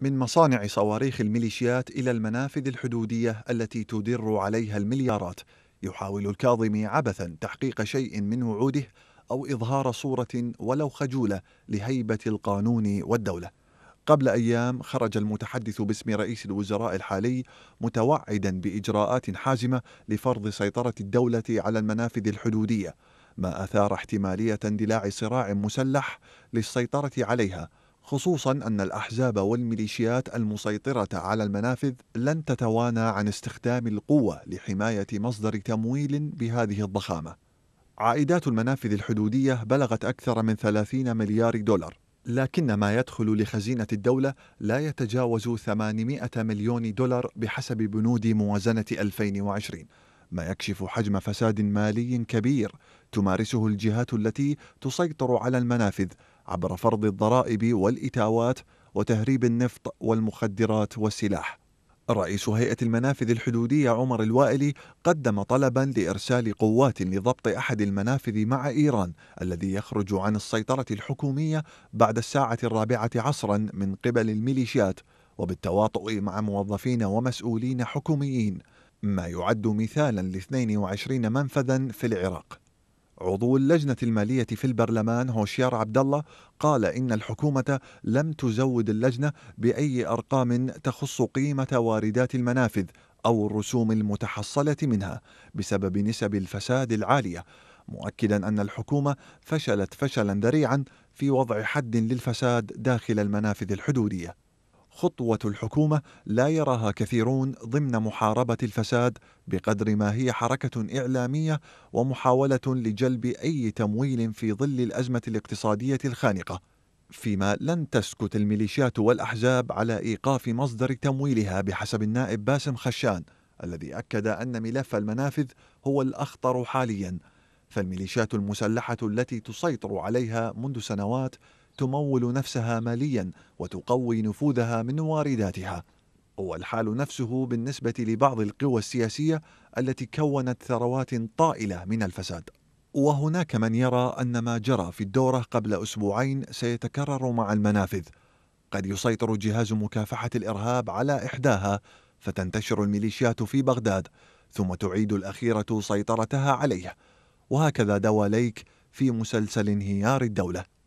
من مصانع صواريخ الميليشيات إلى المنافذ الحدودية التي تدر عليها المليارات يحاول الكاظمي عبثا تحقيق شيء من وعوده أو إظهار صورة ولو خجولة لهيبة القانون والدولة قبل أيام خرج المتحدث باسم رئيس الوزراء الحالي متوعدا بإجراءات حازمة لفرض سيطرة الدولة على المنافذ الحدودية ما أثار احتمالية اندلاع صراع مسلح للسيطرة عليها خصوصا أن الأحزاب والميليشيات المسيطرة على المنافذ لن تتوانى عن استخدام القوة لحماية مصدر تمويل بهذه الضخامة. عائدات المنافذ الحدودية بلغت أكثر من 30 مليار دولار، لكن ما يدخل لخزينة الدولة لا يتجاوز 800 مليون دولار بحسب بنود موازنة 2020. ما يكشف حجم فساد مالي كبير تمارسه الجهات التي تسيطر على المنافذ عبر فرض الضرائب والاتاوات وتهريب النفط والمخدرات والسلاح. رئيس هيئة المنافذ الحدودية عمر الوائلي قدم طلبا لإرسال قوات لضبط أحد المنافذ مع إيران الذي يخرج عن السيطرة الحكومية بعد الساعة الرابعة عصرا من قبل الميليشيات وبالتواطؤ مع موظفين ومسؤولين حكوميين ما يعد مثالا ل 22 منفذا في العراق عضو اللجنة المالية في البرلمان هوشيار عبد الله قال إن الحكومة لم تزود اللجنة بأي أرقام تخص قيمة واردات المنافذ أو الرسوم المتحصلة منها بسبب نسب الفساد العالية مؤكدا أن الحكومة فشلت فشلا ذريعا في وضع حد للفساد داخل المنافذ الحدودية خطوة الحكومة لا يراها كثيرون ضمن محاربة الفساد بقدر ما هي حركة إعلامية ومحاولة لجلب أي تمويل في ظل الأزمة الاقتصادية الخانقة، فيما لن تسكت الميليشيات والأحزاب على إيقاف مصدر تمويلها بحسب النائب باسم خشان الذي أكد أن ملف المنافذ هو الأخطر حالياً. فالميليشيات المسلحة التي تسيطر عليها منذ سنوات تمول نفسها ماليا وتقوي نفوذها من وارداتها والحال نفسه بالنسبة لبعض القوى السياسية التي كونت ثروات طائلة من الفساد وهناك من يرى أن ما جرى في الدورة قبل أسبوعين سيتكرر مع المنافذ قد يسيطر جهاز مكافحة الإرهاب على إحداها فتنتشر الميليشيات في بغداد ثم تعيد الأخيرة سيطرتها عليه وهكذا دواليك في مسلسل انهيار الدولة